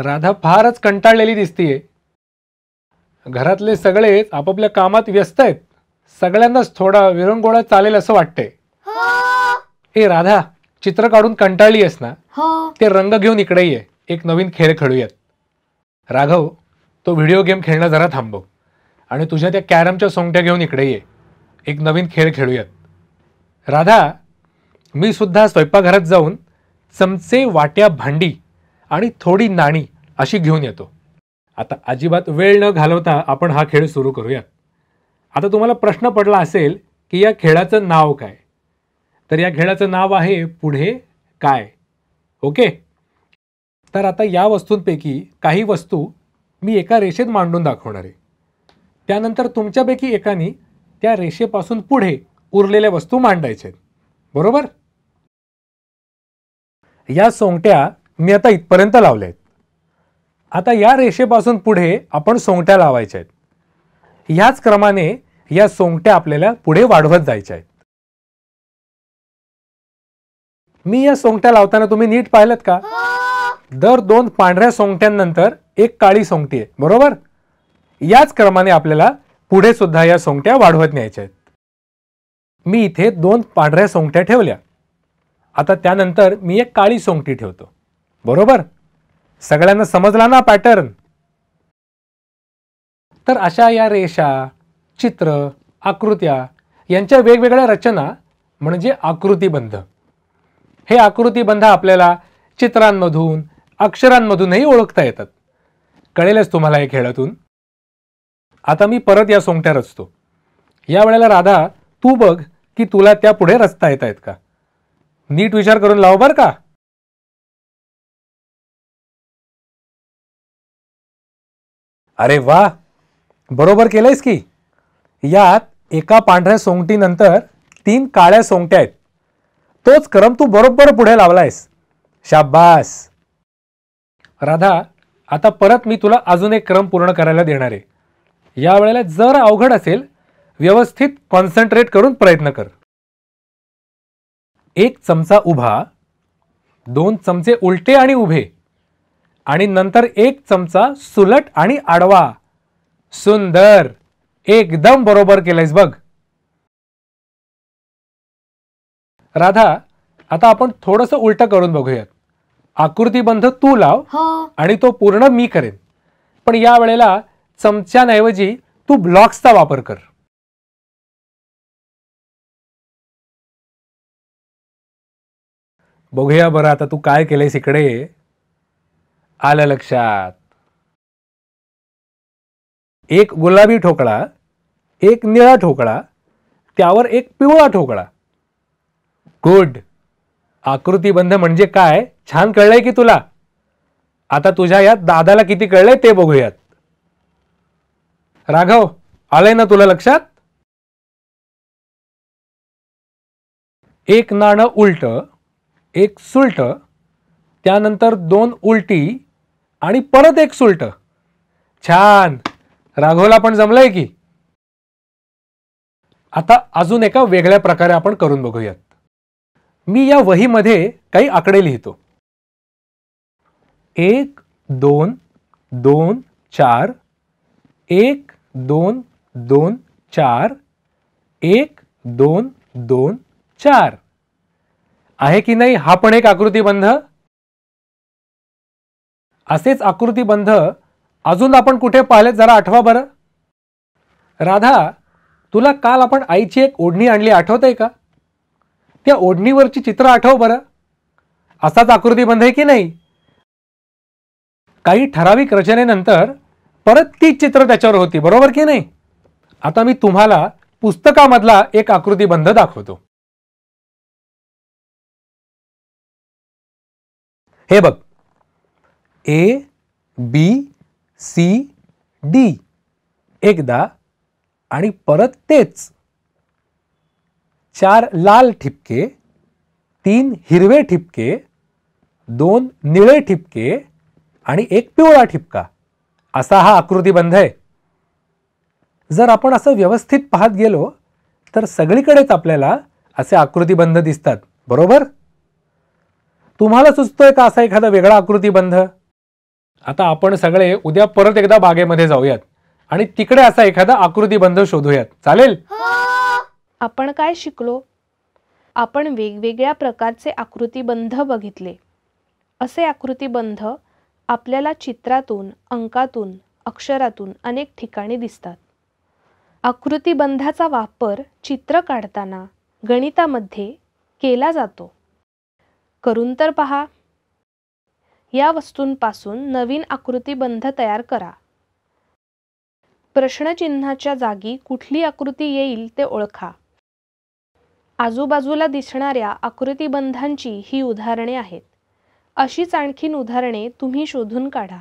राधा फारच कंटाळलेली दिसतीये घरातले सगळेच आपापल्या कामात व्यस्त आहेत सगळ्यांनाच थोडा विरंगोळा चालेल असं वाटतंय हे हो. राधा चित्र काढून कंटाळली आहेस ना हो. ते रंग घेऊन इकडे ये एक नवीन खेळ खेळूयात राघव तो व्हिडिओ गेम खेळणं जरा थांबव आणि तुझ्या त्या कॅरमच्या सोंगट्या घेऊन इकडे ये एक नवीन खेळ खेळूयात राधा मी सुद्धा स्वयंपाकघरात जाऊन चमचे वाट्या भांडी आणि थोडी नाणी अशी घेऊन येतो आता अजिबात वेळ न घालवता आपण हा खेळ सुरू करूयात आता तुम्हाला प्रश्न पडला असेल की या खेळाचं नाव काय तर या खेळाचं नाव आहे पुढे काय ओके तर आता या वस्तूंपैकी काही वस्तू मी एका रेषेत मांडून दाखवणार आहे त्यानंतर तुमच्यापैकी एकानी त्या रेषेपासून पुढे उरलेल्या वस्तू मांडायच्या बरोबर या सोंगट्या मी आता इथपर्यंत लावले आहेत आता या रेषेपासून पुढे आपण सोंगट्या लावायच्या आहेत ह्याच क्रमाने या सोंगट्या आपल्याला पुढे वाढवत जायच्या आहेत मी या सोंगट्या लावताना तुम्ही नीट पाहिलं का हो. दर दोन पांढऱ्या सोंगट्यांनंतर एक काळी सोंगटी आहे बरोबर याच क्रमाने आपल्याला पुढे सुद्धा या सोंगट्या वाढवत न्यायच्या आहेत मी इथे दोन पांढऱ्या सोंगट्या ठेवल्या आता त्यानंतर मी एक काळी सोंगटी ठेवतो बरोबर सगळ्यांना समजला ना पॅटर्न तर अशा या रेषा चित्र आकृत्या यांच्या वेगवेगळ्या रचना म्हणजे आकृतीबंध हे आकृतीबंध आपल्याला चित्रांमधून अक्षरांमधूनही ओळखता येतात कळेलच तुम्हाला हे खेळातून आता मी परत या सोंगट्या रचतो या वेळेला राधा तू बघ की तुला त्या पुढे रचता येत आहेत का नीट विचार करून लाव बरं का अरे वा बरोबर केलंयस की यात एका पांढऱ्या सोंगटीनंतर तीन काळ्या सोंगट्या आहेत तोच क्रम तू बरोबर पुढे लावलायस शाबास राधा आता परत मी तुला अजून एक क्रम पूर्ण करायला देणार आहे या वेळेला जर अवघड असेल व्यवस्थित कॉन्सन्ट्रेट करून प्रयत्न कर एक चमचा उभा दोन चमचे उलटे आणि उभे आणि नंतर एक चमचा सुलट आणि आडवा सुंदर एकदम बरोबर केलंयस बघ राधा आता आपण थोडस उलट करून बघूयात बंध तू लाव हो. आणि तो पूर्ण मी करेन पण या वेळेला चमच्याऐवजी तू ब्लॉक्सचा वापर कर बघूया बरं आता तू काय केलंयस इकडे आलं लक्षात एक गुलाबी ठोकळा एक निळा ठोकळा त्यावर एक पिवळा ठोकळा गुड आकृतीबंध म्हणजे काय छान कळलंय की तुला आता तुझ्या यात दादाला किती कळलंय ते बघूयात राघव आलंय ना तुला लक्षात एक नाणं उलट एक सुलट त्यानंतर दोन उलटी आणि परत एक सुलट छान राघवला पण जमलंय की आता अजून एका वेगळ्या प्रकारे आपण करून बघूयात मी या वहीमध्ये काही आकडे लिहितो एक दोन दोन चार एक दोन दोन चार एक दोन दोन चार आहे की नाही हा पण एक आकृतीबंध असेच आकृतीबंध अजून आपण कुठे पाहिलेत जरा आठवा बरं राधा तुला काल आपण आईची एक ओढणी आणली आठवत आहे का त्या ओढणीवरची चित्र आठव बरं असाच आकृतीबंध आहे की नाही काही ठराविक रचनेनंतर परत तीच चित्र त्याच्यावर होती बरोबर की नाही आता मी तुम्हाला पुस्तकामधला एक आकृतीबंध दाखवतो हे बघ ए बी सी डी एकदा आणि परत तेच चार लाल ठिपके तीन हिरवे ठिपके दोन निळे ठिपके आणि एक पिवळा ठिपका असा हा आकृतीबंध आहे जर आपण असं व्यवस्थित पाहत गेलो तर सगळीकडेच आपल्याला असे आकृतीबंध दिसतात बरोबर तुम्हाला सुचतोय का असा एखादा वेगळा आकृतीबंध आता आपण सगळे उद्या परत एकदा बागेमध्ये जाऊयात आणि तिकडे असा एखादा बंध शोधूयात चालेल हो. आपण काय शिकलो आपण वेगवेगळ्या प्रकारचे आकृतीबंध बघितले असे आकृतीबंध आपल्याला चित्रातून अंकातून अक्षरातून अनेक ठिकाणी दिसतात बंधाचा वापर चित्र काढताना गणितामध्ये केला जातो करून तर पहा या वस्तूंपासून नवीन आकृतीबंध तयार करा प्रश्नचिन्हाच्या जागी कुठली आकृती येईल ते ओळखा आजूबाजूला दिसणाऱ्या आकृतीबंधांची ही उदाहरणे आहेत अशीच आणखीन उदाहरणे तुम्ही शोधून काढा